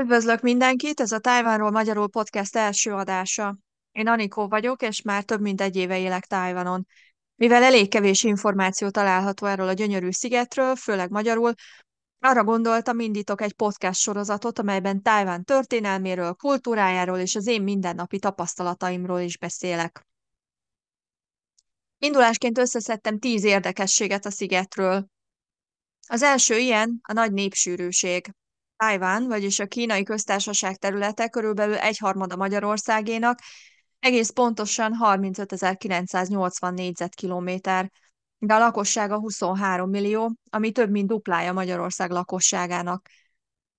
Üdvözlök mindenkit, ez a Tájvánról Magyarul podcast első adása. Én Anikó vagyok, és már több mint egy éve élek Tájvanon. Mivel elég kevés információ található erről a gyönyörű szigetről, főleg magyarul, arra gondoltam, indítok egy podcast sorozatot, amelyben Tájván történelméről, kultúrájáról és az én mindennapi tapasztalataimról is beszélek. Indulásként összeszedtem tíz érdekességet a szigetről. Az első ilyen a nagy népsűrűség. Tájván, vagyis a kínai köztársaság területe körülbelül egyharmada Magyarországénak, egész pontosan 35.980 négyzetkilométer, de a lakossága 23 millió, ami több mint duplája Magyarország lakosságának.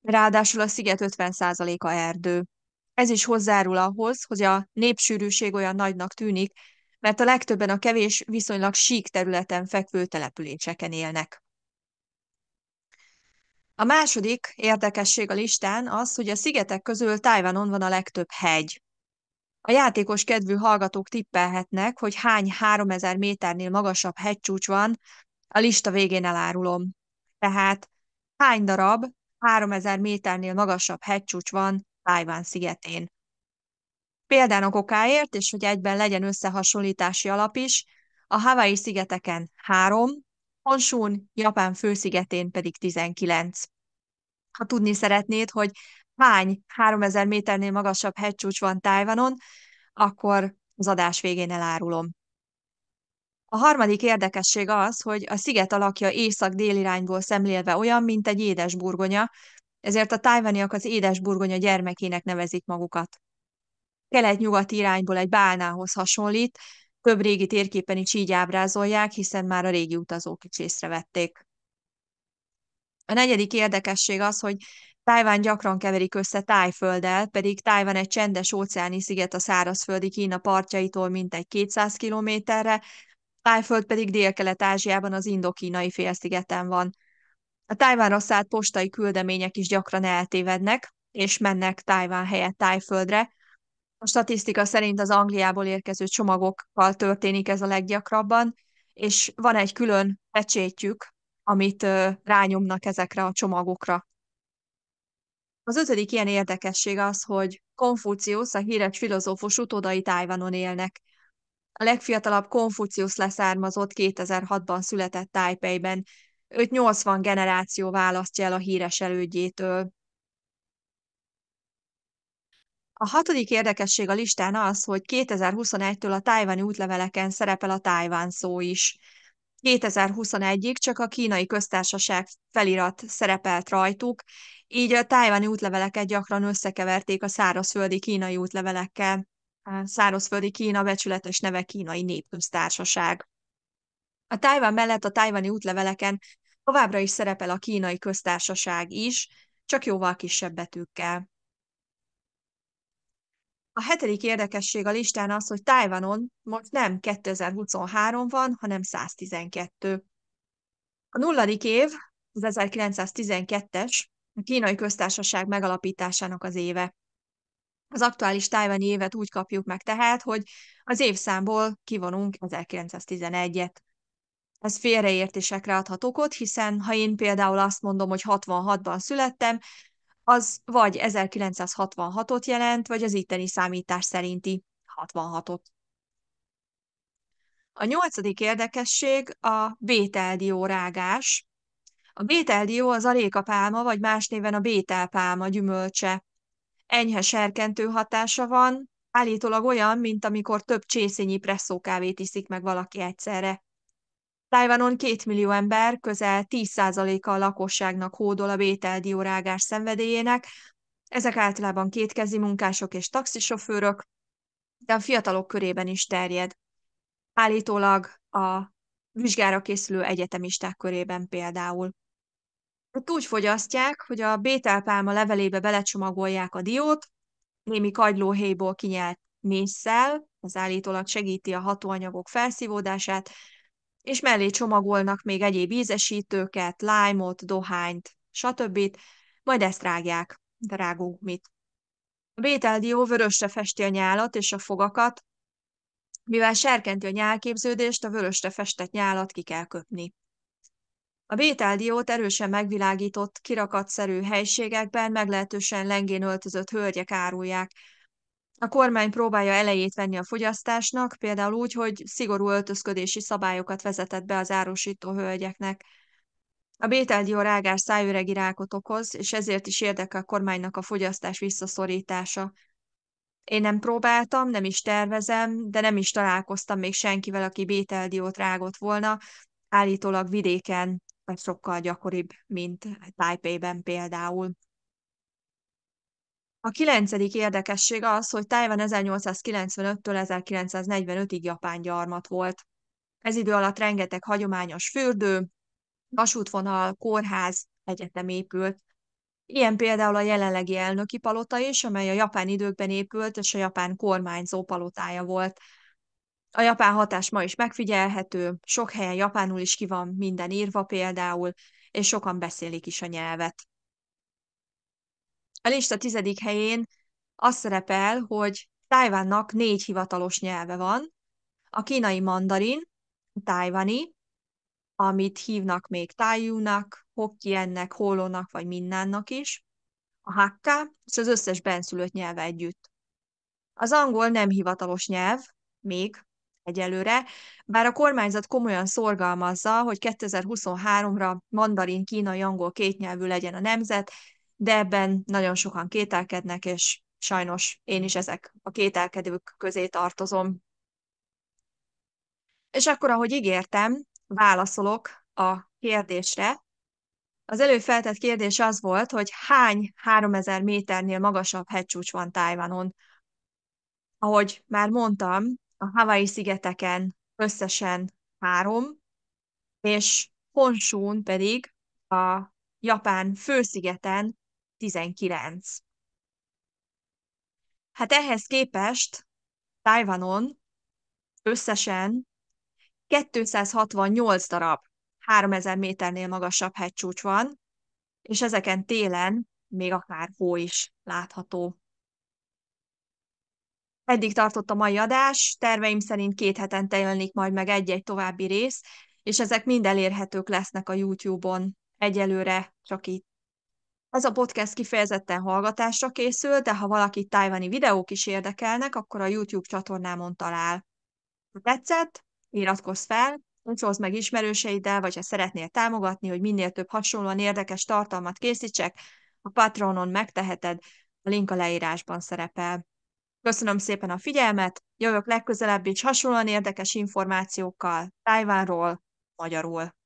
Ráadásul a sziget 50%-a erdő. Ez is hozzárul ahhoz, hogy a népsűrűség olyan nagynak tűnik, mert a legtöbben a kevés, viszonylag sík területen fekvő településeken élnek. A második érdekesség a listán az, hogy a szigetek közül Tájvanon van a legtöbb hegy. A játékos kedvű hallgatók tippelhetnek, hogy hány 3000 méternél magasabb hegycsúcs van, a lista végén elárulom. Tehát hány darab 3000 méternél magasabb hegycsúcs van Tájván szigetén. Példának okáért, és hogy egyben legyen összehasonlítási alap is, a Hawaii szigeteken három, Honsún, Japán főszigetén pedig 19. Ha tudni szeretnéd, hogy hány 3000 méternél magasabb hegycsúcs van Tájvanon, akkor az adás végén elárulom. A harmadik érdekesség az, hogy a sziget alakja észak-délirányból szemlélve olyan, mint egy édesburgonya, ezért a tájvaniak az édesburgonya gyermekének nevezik magukat. Kelet-nyugati irányból egy bálnához hasonlít, több régi térképen is így ábrázolják, hiszen már a régi utazók is észrevették. A negyedik érdekesség az, hogy Tájván gyakran keverik össze Tájfölddel, pedig Tájván egy csendes óceáni sziget a szárazföldi Kína partjaitól mintegy 200 kilométerre, Tájföld pedig Dél-Kelet-Ázsiában az indokínai félszigeten van. A Tájvánra szállt postai küldemények is gyakran eltévednek, és mennek Tájván helyett Tájföldre, a statisztika szerint az Angliából érkező csomagokkal történik ez a leggyakrabban, és van egy külön pecsétjük, amit rányomnak ezekre a csomagokra. Az ötödik ilyen érdekesség az, hogy Konfuciusz, a híres filozófus utódai Tájvanon élnek. A legfiatalabb Konfuciusz leszármazott 2006-ban született Tájpejben. Őt 80 generáció választja el a híres elődjétől. A hatodik érdekesség a listán az, hogy 2021-től a tájváni útleveleken szerepel a Tájván szó is. 2021-ig csak a kínai köztársaság felirat szerepelt rajtuk, így a tájváni útleveleket gyakran összekeverték a szárazföldi kínai útlevelekkel. A szárazföldi Kína becsületes neve kínai népköztársaság. A Tájván mellett a tájvani útleveleken továbbra is szerepel a kínai köztársaság is, csak jóval kisebb betűkkel. A hetedik érdekesség a listán az, hogy Tájvanon most nem 2023 van, hanem 112. A nulladik év, az 1912-es, a kínai köztársaság megalapításának az éve. Az aktuális tájvani évet úgy kapjuk meg tehát, hogy az évszámból kivonunk 1911-et. Ez félreértésekre adhat okot, hiszen ha én például azt mondom, hogy 66-ban születtem, az vagy 1966-ot jelent, vagy az itteni számítás szerinti 66-ot. A nyolcadik érdekesség a bételdió rágás. A bételdió az arékapálma, vagy más néven a bételpálma gyümölcse. Enyhe serkentő hatása van, állítólag olyan, mint amikor több csészényi presszókávét iszik meg valaki egyszerre. Tájvanon két millió ember, közel 10%-a a lakosságnak hódol a vételdiórágás szenvedélyének, ezek általában kétkezi munkások és taxisofőrök, de a fiatalok körében is terjed. Állítólag a vizsgára készülő egyetemisták körében például. Ott hát úgy fogyasztják, hogy a bételpálma levelébe belecsomagolják a diót, némi kagylóhéjból kinyelt mészszel, az állítólag segíti a hatóanyagok felszívódását, és mellé csomagolnak még egyéb ízesítőket, lájmot, dohányt, stb. Majd ezt rágják. De rágunk mit? A bételdió vörösre festi a nyálat és a fogakat, mivel serkenti a nyálképződést, a vörösre festett nyálat ki kell köpni. A bételdiót erősen megvilágított, kirakatszerű helységekben meglehetősen lengén öltözött hölgyek árulják, a kormány próbálja elejét venni a fogyasztásnak, például úgy, hogy szigorú öltözködési szabályokat vezetett be az árusító hölgyeknek. A bételdió rágás szájüregi rákot okoz, és ezért is érdekel a kormánynak a fogyasztás visszaszorítása. Én nem próbáltam, nem is tervezem, de nem is találkoztam még senkivel, aki bételdiót rágott volna, állítólag vidéken vagy sokkal gyakoribb, mint Taipei-ben, például. A kilencedik érdekesség az, hogy Tájvan 1895-től 1945-ig japán gyarmat volt. Ez idő alatt rengeteg hagyományos fürdő, vasútvonal, kórház, egyetem épült. Ilyen például a jelenlegi elnöki palota is, amely a japán időkben épült, és a japán kormányzó palotája volt. A japán hatás ma is megfigyelhető, sok helyen japánul is ki van minden írva például, és sokan beszélik is a nyelvet. A lista tizedik helyén az szerepel, hogy Tájvánnak négy hivatalos nyelve van. A kínai mandarin, a tájvani, amit hívnak még tájúnak, hokkiennek, holónak vagy minnánnak is, a hakka és az összes benszülött nyelve együtt. Az angol nem hivatalos nyelv, még egyelőre, bár a kormányzat komolyan szorgalmazza, hogy 2023-ra mandarin, kínai, angol kétnyelvű legyen a nemzet, de ebben nagyon sokan kételkednek, és sajnos én is ezek a kételkedők közé tartozom. És akkor, ahogy ígértem, válaszolok a kérdésre. Az előfeltett kérdés az volt, hogy hány 3000 méternél magasabb hegycsúcs van Tájvanon. Ahogy már mondtam, a Hawaii szigeteken összesen három, és Honsún pedig a japán főszigeten 19. Hát ehhez képest Tajvanon összesen 268 darab 3000 méternél magasabb hegycsúcs van, és ezeken télen még akár hó is látható. Eddig tartott a mai adás, terveim szerint két hetente jelenik majd meg egy-egy további rész, és ezek mind elérhetők lesznek a YouTube-on. Egyelőre csak itt. Ez a podcast kifejezetten hallgatásra készül, de ha valaki tájvani videók is érdekelnek, akkor a YouTube csatornámon talál. Ha tetszett, iratkozz fel, oszolsz meg ismerőseiddel, vagy ha szeretnél támogatni, hogy minél több hasonlóan érdekes tartalmat készítsek, a Patronon megteheted, a link a leírásban szerepel. Köszönöm szépen a figyelmet, jövök legközelebb is hasonlóan érdekes információkkal Tájvánról, magyarul.